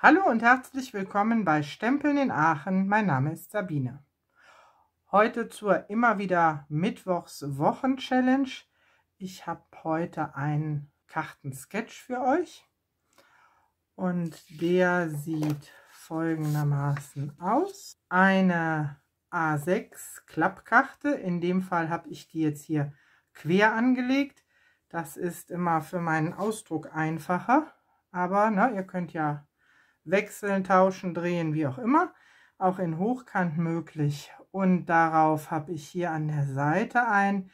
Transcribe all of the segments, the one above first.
Hallo und herzlich willkommen bei Stempeln in Aachen. Mein Name ist Sabine. Heute zur immer wieder Mittwochs-Wochen-Challenge. Ich habe heute einen Kartensketch für euch und der sieht folgendermaßen aus. Eine A6 Klappkarte, in dem Fall habe ich die jetzt hier quer angelegt. Das ist immer für meinen Ausdruck einfacher, aber ne, ihr könnt ja wechseln, tauschen, drehen, wie auch immer. Auch in Hochkant möglich. Und darauf habe ich hier an der Seite ein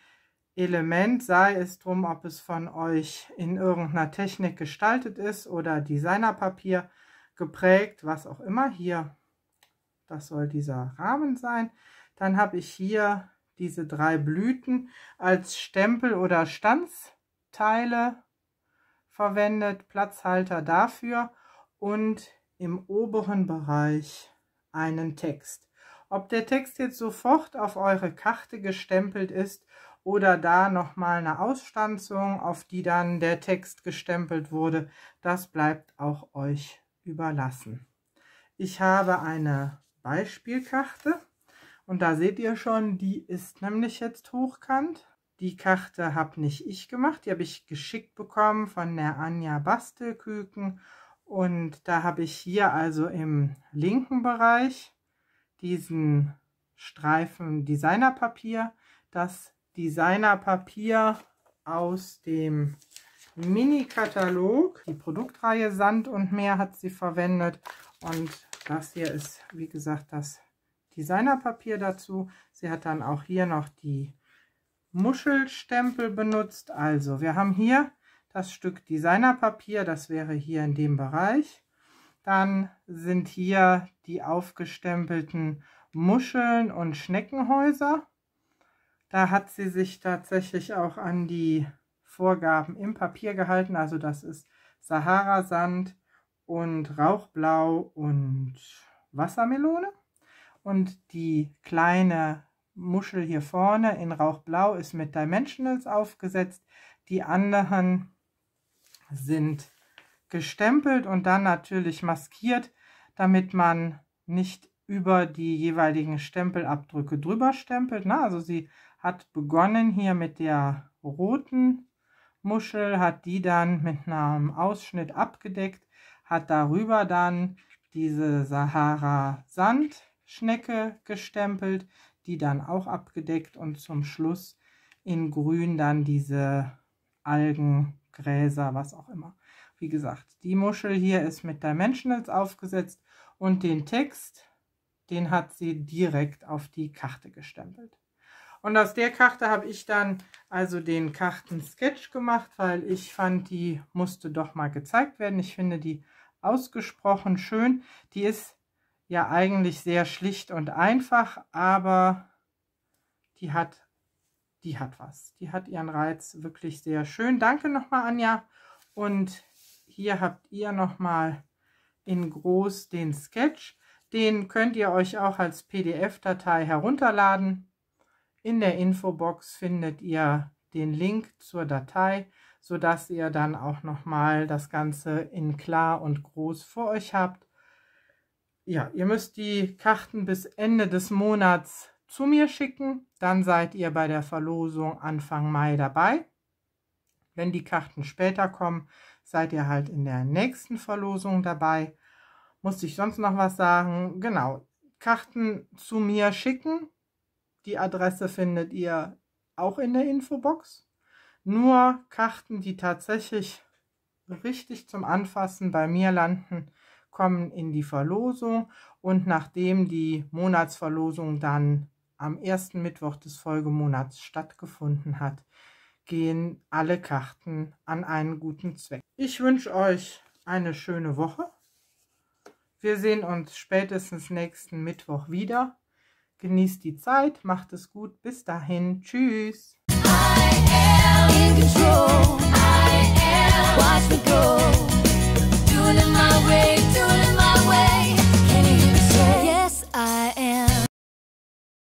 Element, sei es drum, ob es von euch in irgendeiner Technik gestaltet ist oder Designerpapier geprägt, was auch immer. Hier, das soll dieser Rahmen sein. Dann habe ich hier diese drei Blüten als Stempel oder Stanzteile verwendet, Platzhalter dafür und im oberen Bereich einen Text. Ob der Text jetzt sofort auf eure Karte gestempelt ist oder da nochmal eine Ausstanzung, auf die dann der Text gestempelt wurde, das bleibt auch euch überlassen. Ich habe eine Beispielkarte und da seht ihr schon, die ist nämlich jetzt hochkant. Die Karte habe nicht ich gemacht, die habe ich geschickt bekommen von der Anja Bastelküken und da habe ich hier also im linken Bereich diesen Streifen Designerpapier. Das Designerpapier aus dem Mini-Katalog. Die Produktreihe Sand und Meer hat sie verwendet. Und das hier ist, wie gesagt, das Designerpapier dazu. Sie hat dann auch hier noch die Muschelstempel benutzt. Also wir haben hier das Stück Designerpapier, das wäre hier in dem Bereich. Dann sind hier die aufgestempelten Muscheln und Schneckenhäuser. Da hat sie sich tatsächlich auch an die Vorgaben im Papier gehalten. Also das ist Sahara-Sand und Rauchblau und Wassermelone. Und die kleine Muschel hier vorne in Rauchblau ist mit Dimensionals aufgesetzt. Die anderen sind. Gestempelt und dann natürlich maskiert, damit man nicht über die jeweiligen Stempelabdrücke drüber stempelt. Na, ne? also sie hat begonnen hier mit der roten Muschel, hat die dann mit einem Ausschnitt abgedeckt, hat darüber dann diese Sahara-Sandschnecke gestempelt, die dann auch abgedeckt und zum Schluss in grün dann diese Algen Gräser, was auch immer. Wie gesagt, die Muschel hier ist mit Dimensionals aufgesetzt und den Text, den hat sie direkt auf die Karte gestempelt. Und aus der Karte habe ich dann also den Kartensketch gemacht, weil ich fand, die musste doch mal gezeigt werden. Ich finde die ausgesprochen schön. Die ist ja eigentlich sehr schlicht und einfach, aber die hat die hat was. Die hat ihren Reiz wirklich sehr schön. Danke nochmal, Anja. Und hier habt ihr nochmal in groß den Sketch. Den könnt ihr euch auch als PDF-Datei herunterladen. In der Infobox findet ihr den Link zur Datei, sodass ihr dann auch nochmal das Ganze in klar und groß vor euch habt. Ja, ihr müsst die Karten bis Ende des Monats zu mir schicken. Dann seid ihr bei der Verlosung Anfang Mai dabei. Wenn die Karten später kommen, seid ihr halt in der nächsten Verlosung dabei. Musste ich sonst noch was sagen? Genau, Karten zu mir schicken. Die Adresse findet ihr auch in der Infobox. Nur Karten, die tatsächlich richtig zum Anfassen bei mir landen, kommen in die Verlosung und nachdem die Monatsverlosung dann am ersten Mittwoch des Folgemonats stattgefunden hat, gehen alle Karten an einen guten Zweck. Ich wünsche euch eine schöne Woche. Wir sehen uns spätestens nächsten Mittwoch wieder. Genießt die Zeit, macht es gut. Bis dahin. Tschüss.